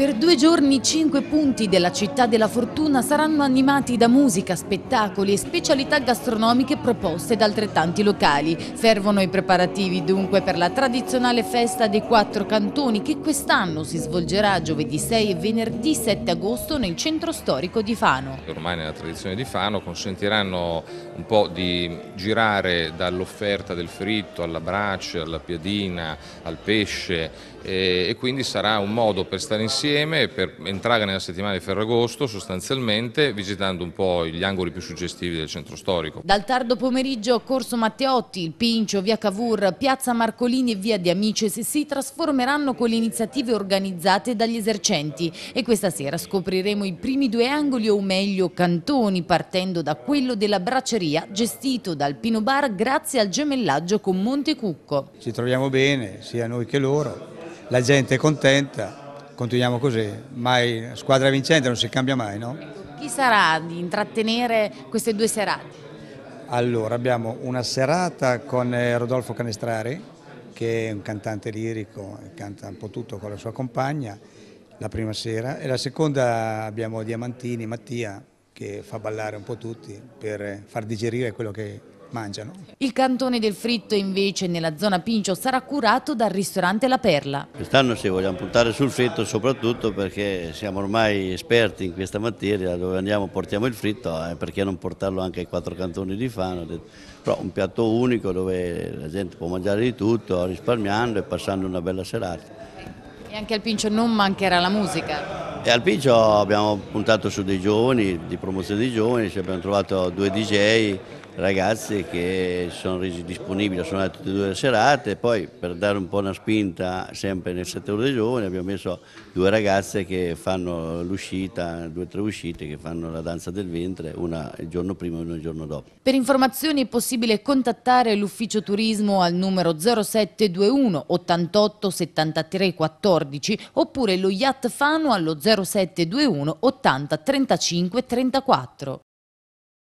Per due giorni cinque punti della città della fortuna saranno animati da musica, spettacoli e specialità gastronomiche proposte da altrettanti locali. Fervono i preparativi dunque per la tradizionale festa dei quattro cantoni che quest'anno si svolgerà giovedì 6 e venerdì 7 agosto nel centro storico di Fano. Ormai nella tradizione di Fano consentiranno un po' di girare dall'offerta del fritto alla brace, alla piadina, al pesce e quindi sarà un modo per stare insieme insieme per entrare nella settimana di Ferragosto sostanzialmente visitando un po' gli angoli più suggestivi del centro storico. Dal tardo pomeriggio Corso Matteotti, il Pincio, via Cavour, piazza Marcolini e via di Amicis si trasformeranno con le iniziative organizzate dagli esercenti e questa sera scopriremo i primi due angoli o meglio cantoni partendo da quello della bracceria gestito dal Pino Bar grazie al gemellaggio con Montecucco. Ci troviamo bene sia noi che loro, la gente è contenta, continuiamo così, mai squadra vincente non si cambia mai, no? Chi sarà di intrattenere queste due serate? Allora, abbiamo una serata con eh, Rodolfo Canestrari, che è un cantante lirico, canta un po' tutto con la sua compagna, la prima sera, e la seconda abbiamo Diamantini, Mattia, che fa ballare un po' tutti per eh, far digerire quello che mangiano. Il cantone del fritto invece nella zona Pincio sarà curato dal ristorante La Perla. Quest'anno sì, vogliamo puntare sul fritto soprattutto perché siamo ormai esperti in questa materia, dove andiamo portiamo il fritto, eh, perché non portarlo anche ai quattro cantoni di Fano? Però un piatto unico dove la gente può mangiare di tutto, risparmiando e passando una bella serata. E anche al Pincio non mancherà la musica? E al Pincio abbiamo puntato su dei giovani, di promozione dei giovani, abbiamo trovato due DJ ragazzi che sono resi disponibili, sono andati tutte e due le serate, poi per dare un po' una spinta sempre nel settore dei giovani abbiamo messo due ragazze che fanno l'uscita, due o tre uscite che fanno la danza del ventre, una il giorno prima e una il giorno dopo. Per informazioni è possibile contattare l'ufficio turismo al numero 0721 88 73 14 oppure lo Yat Fano allo 0721 80 35 34.